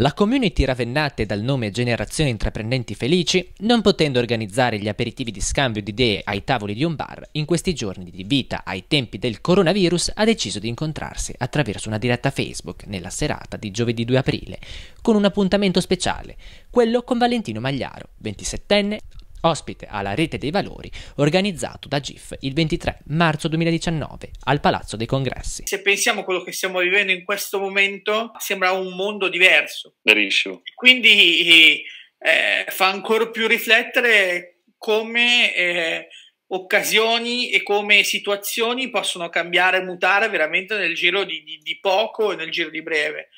La community ravennate dal nome Generazione Intraprendenti Felici, non potendo organizzare gli aperitivi di scambio di idee ai tavoli di un bar, in questi giorni di vita ai tempi del coronavirus ha deciso di incontrarsi attraverso una diretta Facebook nella serata di giovedì 2 aprile, con un appuntamento speciale, quello con Valentino Magliaro, 27enne, ospite alla Rete dei Valori organizzato da GIF il 23 marzo 2019 al Palazzo dei Congressi. Se pensiamo a quello che stiamo vivendo in questo momento, sembra un mondo diverso. Verissimo. Quindi eh, fa ancora più riflettere come eh, occasioni e come situazioni possono cambiare mutare veramente nel giro di, di, di poco e nel giro di breve.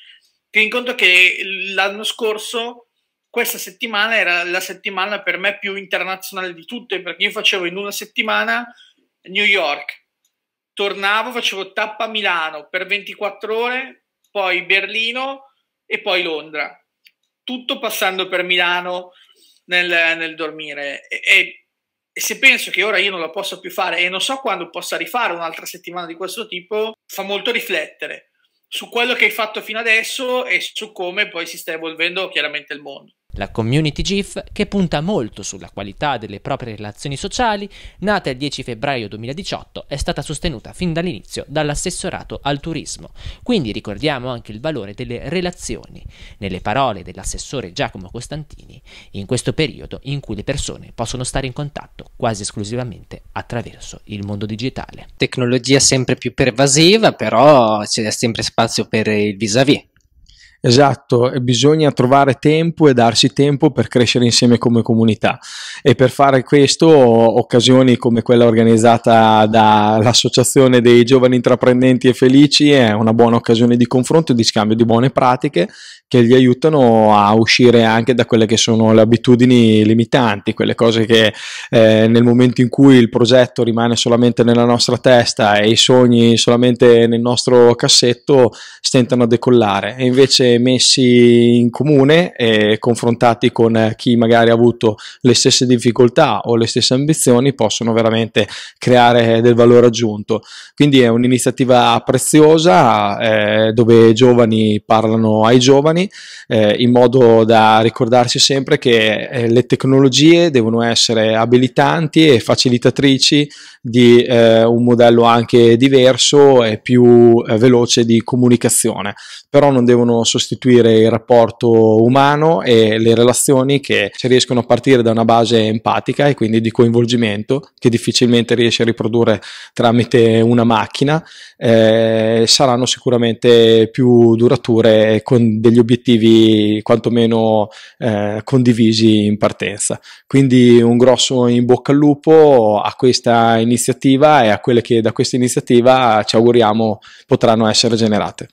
Tieni conto che l'anno scorso questa settimana era la settimana per me più internazionale di tutte, perché io facevo in una settimana New York, tornavo, facevo tappa a Milano per 24 ore, poi Berlino e poi Londra, tutto passando per Milano nel, nel dormire. E, e, e se penso che ora io non la posso più fare e non so quando possa rifare un'altra settimana di questo tipo, fa molto riflettere su quello che hai fatto fino adesso e su come poi si sta evolvendo chiaramente il mondo. La community GIF, che punta molto sulla qualità delle proprie relazioni sociali, nata il 10 febbraio 2018, è stata sostenuta fin dall'inizio dall'assessorato al turismo, quindi ricordiamo anche il valore delle relazioni, nelle parole dell'assessore Giacomo Costantini, in questo periodo in cui le persone possono stare in contatto quasi esclusivamente attraverso il mondo digitale. Tecnologia sempre più pervasiva, però c'è sempre spazio per il vis-à-vis Esatto, bisogna trovare tempo e darsi tempo per crescere insieme come comunità e per fare questo occasioni come quella organizzata dall'Associazione dei Giovani Intraprendenti e Felici è una buona occasione di confronto e di scambio di buone pratiche che gli aiutano a uscire anche da quelle che sono le abitudini limitanti, quelle cose che eh, nel momento in cui il progetto rimane solamente nella nostra testa e i sogni solamente nel nostro cassetto stentano a decollare e invece messi in comune e confrontati con chi magari ha avuto le stesse difficoltà o le stesse ambizioni possono veramente creare del valore aggiunto. Quindi è un'iniziativa preziosa eh, dove i giovani parlano ai giovani eh, in modo da ricordarsi sempre che eh, le tecnologie devono essere abilitanti e facilitatrici di eh, un modello anche diverso e più eh, veloce di comunicazione, però non devono sostituire sostituire il rapporto umano e le relazioni che si riescono a partire da una base empatica e quindi di coinvolgimento che difficilmente riesce a riprodurre tramite una macchina, eh, saranno sicuramente più durature con degli obiettivi quantomeno eh, condivisi in partenza. Quindi un grosso in bocca al lupo a questa iniziativa e a quelle che da questa iniziativa ci auguriamo potranno essere generate.